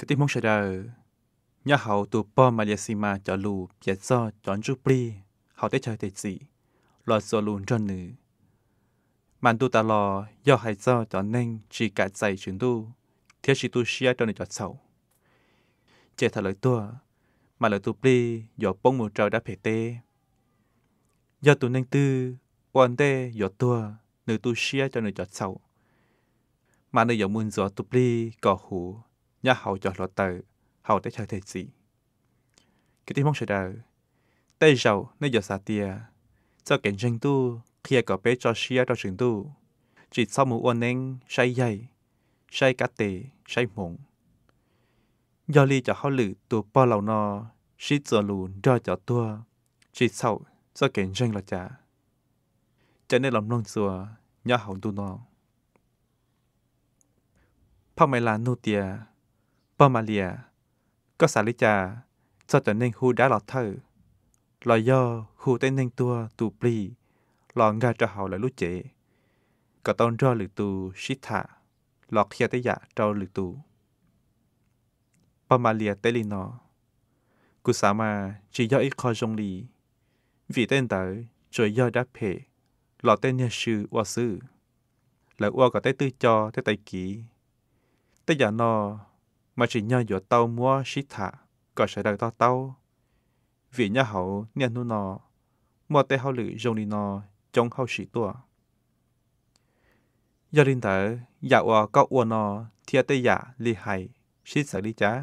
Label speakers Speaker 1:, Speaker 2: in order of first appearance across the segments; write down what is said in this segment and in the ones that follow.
Speaker 1: กติมงชดาเออยาเขาตัวป้อมาเลเซีมาจอลูเปียซอจอนจูปรีเขาได้ชายเตจีหลอดโซลูนจอนนือมันตัวตาลอย่อไฮซอจอนเน่งจีกัดใจชุนดูเทียชิตูเชียจอนนจอดเสาเจตถเลยตัวมาเลยตัวปรีหยอป้งมูเจ้าดาเพเตยอตัวเน่งตื้อวอนเตยอตัวหนึ่งตัวเชียจอนนจอดเสามาเนยหยอมุนจอตัวปรีก่อหู nhà hậu cho lộ tờ hậu tới chơi thể gì cái tiếng mong chờ đời tay giàu nơi giờ xa tia cho cảnh tranh tu khi có bé cho xia cho trường tu chỉ sau mù ôn nên say dày say cá tề say mộng do ly cho họ lử tu bao lâu no chỉ giờ lù do cho tua chỉ sau cho cảnh tranh là cha cho nên lòng nông xùa nhà hậu tu no พ่อไม่ลานูเตียปอมาเลียก็สาลิจาจอดจตเน่งฮูด้าหลอดเธอลอยย่อฮูเต้นเน่งตัวตูปลีหลองกาจะเห่าและลุเจ ก็ต้องรอหรือตูชิตาหลอกเทียตยะเจ้าหรือตูปอมาเลียเตลินอกุสามาจีย่ออีคอจงลีวีเต้นเต๋อจอยย่อดับเพหลอเต้นเนี่ยชื่อว่าซื้อแล้วอ้วก็เต้ตื้อจอเต้ไตกีแต่อย่านอ mà chỉ nhờ dụ tàu mua xí thả có sẽ đời to tàu vì nhà hậu niên nu nọ mua tê hậu lự dùng đi nọ trong hậu xí tua giờ linh tử dạ ua có ua nọ thiệt tê dạ li hay xí sợ đi chá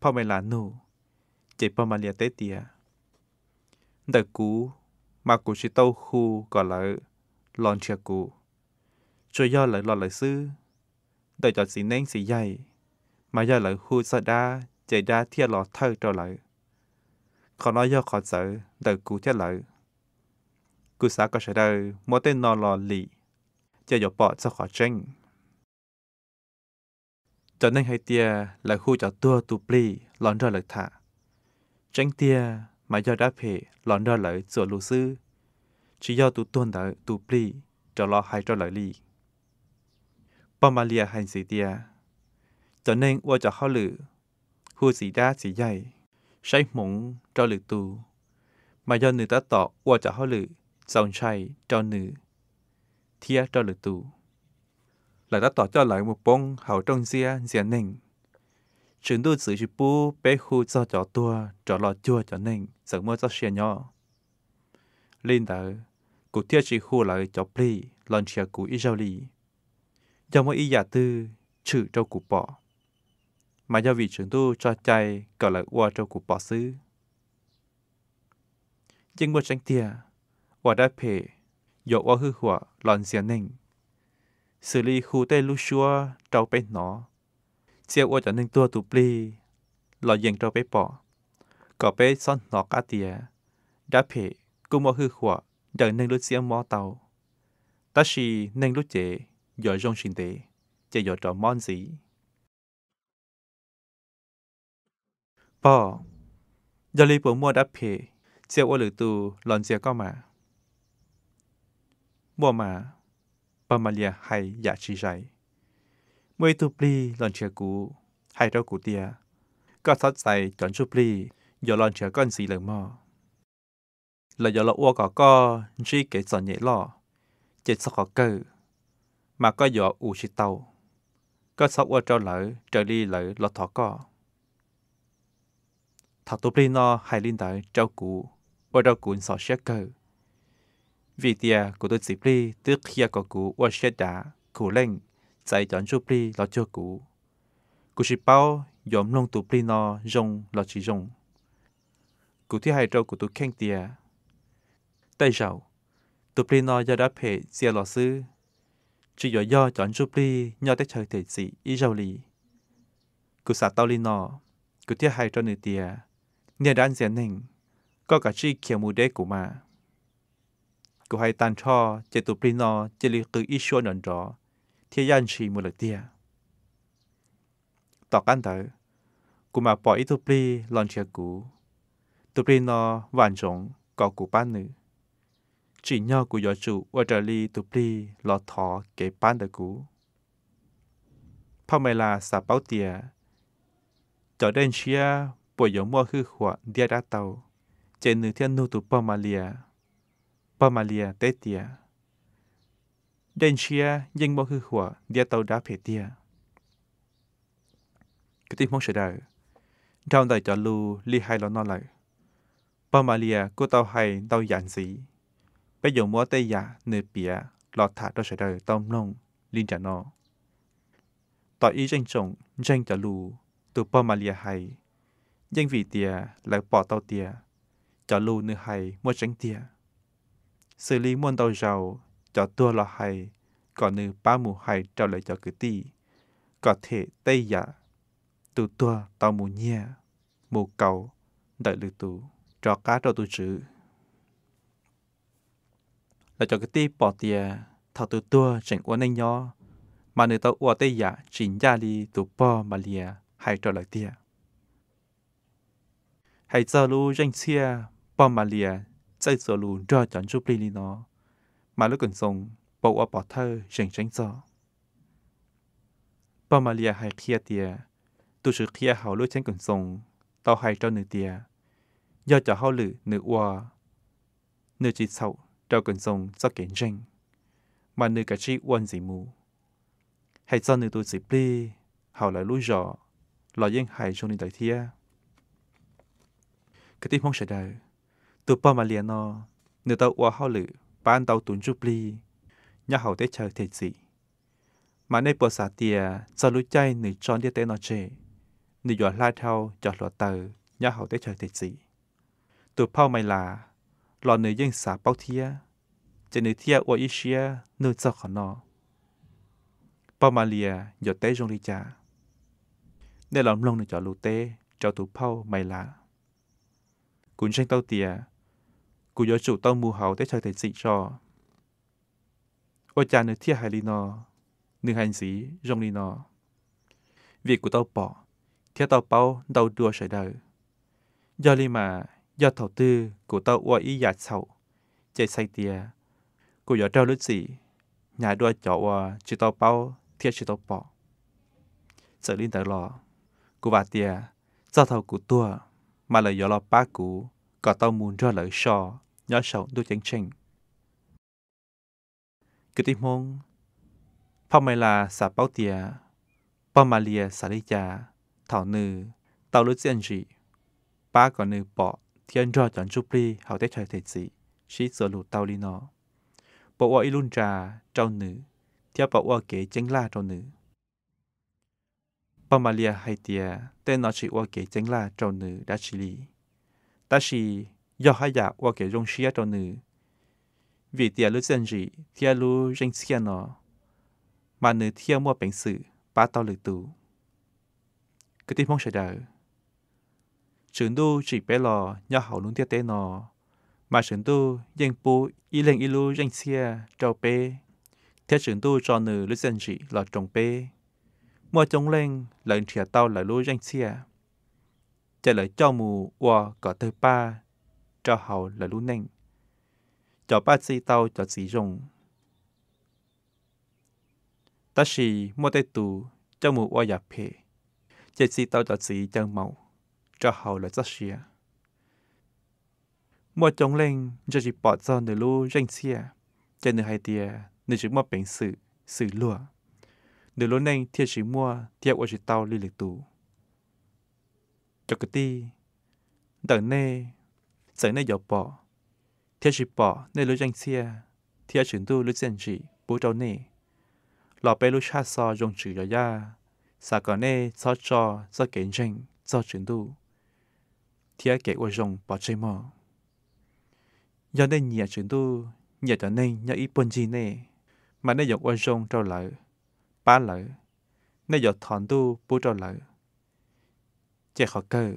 Speaker 1: พ่อไม่ลานูเจ็บพ่อมาเลียเตเตียเด็กกูมากูชิโต้คูก่อนเลยลอนเชียกูช่วยย่อเลยหลอดเลยซื้อเด็กจอดสีเน่งสีใหญ่ mà giờ lại hư sợ đa chạy ra thiên lọ thơ trở lại còn nói do khó sợ đợi cụ thiết lại cụ xã có sợ đời mỗi tên nó lò lì chạy dọc bỏ cho khó tranh cho nên hai tia là khu cho tua tu pli lòn ra lợi thả tranh tia mà do đã phê lòn ra lợi sửa lù sư chỉ do tu tuôn đợi tu pli cho lo hai cho lợi lì Pamalia hành sĩ tia จัเน่งอ้วจะเข้าหลือคู่สีด้าสีใหญ่ใช้หมงเจ้าหลือตูมายอนหนือตะต่ออ้วจะเข้าหลือสองชัยเจ้าหนือเทียเจ้าหลือตูหลังตะต่อเจ้าหลายมือปงเหาจงเสียเสียเน่งฉันดูสือชิปูเป้คูเจ้าจ่อตัวจ่อหลอดจัวจ่อเน่งสังมเมื่อเจ้าเชียนย่อลินเตอกูเทียชีคู่หลายจ่อปลีหลอนเชียกูอิจาลียังว่าอียาตือชื่อเจ้ากูปอมายาวิชึนตู้จอดใจก็ละว่าจะกูปอซื้อจึงบวชังเตียว่าได้เพยกว่าหือหัวหลอนเสียหนึ่งสิรีคูเต้ลูชัวเจ้าไปหนอเสียว่าจะหนึ่งตัวตุปลีหลอยยังเจ้าไปปอก็ไปซ่อนหนอกาเตียได้เพยกูมอหือหัวเดินหนึ่งลุเสียมอเตาตาชีหนึ่งลุเจยอยจงชินเตยจะยอดจอมอนสีป้อยาลีปวมัวดับเพเจียวอหรือตูหลอนเจียก็มา มัวมาปามาเลียไฮยาชีใจมวยตูปลีหลอนเชียกูไฮเรากูเตีย ก็ทัดใส่จอนชุปลียอหลอนเชียก้อนสีเหลืองมอแล้วยอละอ้วกก็ชีเกจอนเยล่อเจ็ดสกอเกอร์มาก็ยออูชิเตาก็สักว่าเจ้าเหลอเจอรี่เหลอลอทอก็ thảo tố bên nó hay lên tới trâu cũ và đâu cũng sọ xét cơ vì tia của tôi dịp đi tức kia có cũ và xét đá cũ lên chạy chọn chú đi lo chưa cũ cú chỉ bảo, dòm lông tụ đi nó dùng lo chỉ rong cú thi hai trâu của tôi khen tia tay rào tụ đi nó giờ đã phải xe lo sư chỉ do do chọn chú đi nhờ tới trời thể sĩ ý rau lì cú xả tao lên nó cú thi hai trâu nửa tia nhờ đàn diện nình, có cả chi kiểu mù đế của mà. Cô hay tàn cho, chế tụ bình nó, chế lý cứ ít xua nền rõ, thế dân chỉ một lực tia. Tọc ăn tới, cô mà bỏ ít tụ bì lòn chia cú. Tụ bì nó vạn rộng, có cú bán nữ. Chỉ nhờ của gió chủ ở trở lý tụ bì lò thó kế bán đời cú. Phong mày là xả báo tia, trở đến chia ปวยอยู่มั่วคือขวเดียดาเตาเจนหนึ่งเที่ยนูตุปอมาเลียปอมาเลียเตเตียเดนเชียยิงบ่คือขวเดียเตาดาเพเตีย กติมองเฉดาดาวได้จอลูลีไฮลอนนอลลยปอมาเลียกูเตาไฮเตาหยันสีไปอยู่มั่วเตียเนื้อเปียหลอดถาดเฉดาต้มนงลินจานอต่ออีเจงจงเจงจอลูตัวปอมาเลียไฮ dân vị tìa là bỏ tàu tìa cho lưu nữ hay mua tránh tìa xử lý muôn tàu giàu cho tua là hay còn nữ ba mù hay trả lại cho cử ti có thể tây giả dạ, tù tua tàu mù nhia mù cầu đợi lư tù cho cá cho tu chữ là cho cái ti bỏ tìa thảo tù tua chẳng uốn anh nhó mà nữ tàu uốn tây giả dạ chính gia li tù bỏ mà lìa hay trả lại tìa ให้เจ้ารู้ยังเชี่ยปอมมาเลียใจเจ้ารู้รอจันจุปลีลีนอมาลูกกันทรงบอกว่าปอเธอยังจังจอปอมมาเลียให้เคลียเตียตุชุดเคลียเขาลูกเช่นกันทรงต่อให้เจ้าหนึ่งเตียยอดจะเขาหรือหนึ่งว่าหนึ่งจีเศร้าเจ้ากันทรงจะเก่งจังมันหนึ่งกะชีอ้วนสีมูให้เจ้าหนึ่งตัวสีปลีเขาเลยลู้จอเรายังหายช่วงนี้แเทียกติพงเฉดาตัวป้อมาเลียนอเนื้อเตาอัวเ้าหรือปานเตาตุนจุปลียาเ่าเตเชอเทสีมาในปวดสาเตียจะรู้ใจหนึ่งจอนเดียเตนอเชหนึ่งหยอดลาเท่าจอดหลอดเตอยาเ่าเตเชอเทสีตัวเผาไมลาหลอดเนื้อยิ่งสาเป้าเทียจะเนื้อเทียอวอิเชียเนื้อเจ้าขอนอป้อมาเลียหยดเตจงริจาได้หลอมลงหนึ่งจอดลูเตจอดตัวเผาไมลา cún tranh tao tiề, cú gió chủ tao mù hậu tới chơi thể sĩ cho ôi cha nữ thiết hài lì nọ nữ hành sĩ rong lì nọ việc của tao bỏ theo tao bao đầu đua sợi đời do lì mà do thầu tư của tao ua ý giả sầu chạy say tiề, cú gió trao lướt sĩ nhà đua chó ua chữ tao bao thiết chữ tao bỏ sợ linh tờ lò cú bà tiề, do thầu của tua mà là do lo ba cũ có tao muốn ra lợi sò nhớ sầu đôi chánh trình cứ tìm mong phong mày là xả bao tìa bao mà lìa xả đi chà thảo nữ tao lướt diện gì ba còn nữ bỏ thiên ra chọn chụp đi hậu tết trời thế gì chỉ sửa lụt tao đi nó bộ ở ilun trà trâu nữ theo bộ ở kế chính la trâu nữ bà mà lia hay tia tên nó chỉ qua kể chính là trâu nữ đã chỉ lý ta chỉ do hai giả qua kể rong xia trâu nữ vì tia lúc dân gì tia lúc rinh xia nó mà nữ tia mua bệnh sự ba tao lực tù cái tim mong sẽ đợi trường đô chỉ bé lò nhỏ hậu luôn tia tên nó mà trường đô dân bố y lên y lu rinh xia trâu bé theo trường đô cho nữ lúc dân gì là trồng bé mua chống lên lợn trẻ tao là lối danh xe chạy lại cho mù qua có tới ba cho hầu là lũ nành cho ba xì tao cho xì rồng ta xì mua tay tù cho mù qua giặc phê chạy xì tao cho xì chân màu cho hầu là giấc xìa mua chống lên cho chỉ bỏ ra nửa lũ danh xe chạy nửa hai tia nửa chỉ mua bệnh sự sự lùa nửa lối nênh thiệt sĩ mua thiệt của chị tàu lì lịch tù. Cho cái ti, đỡ nê, sợi nê dọc bỏ, thiệt sĩ bỏ nê lối danh xe, thiệt sĩ tu lối dân chị, bố trâu nê. Lọ bê lối xa xo dùng chữ dọ ra, xa có nê xó cho, xó kiến tranh, xó chuyển tu. Thiệt kể của dùng bỏ chơi mò. Do nên nhẹ chuyển tu, nhẹ trở nên nhớ ý bồn gì nê, mà nê dọc qua dùng trâu lợi ba lỡ nên giờ thọn tu bố trò lỡ chế khó cơ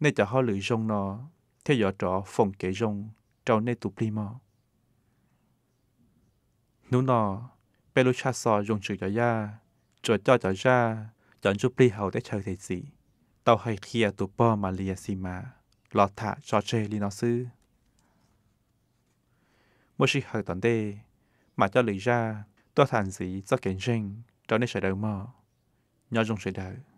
Speaker 1: nên cho họ lựa rong nó theo giờ trọ phòng kể rong trâu nên tụp li mò nú nó bè lô cha sò rong chữ cho ya cho cho cho ra chọn giúp li hầu để chờ thầy gì tao hay kia à tụ bò mà lìa xì mà lọt thả cho chê li nó sư mỗi khi hợp tận đê mà cho lý ra tôi thành gì cho kiến sinh đó nên sợ đời mơ nhỏ rong sợ đời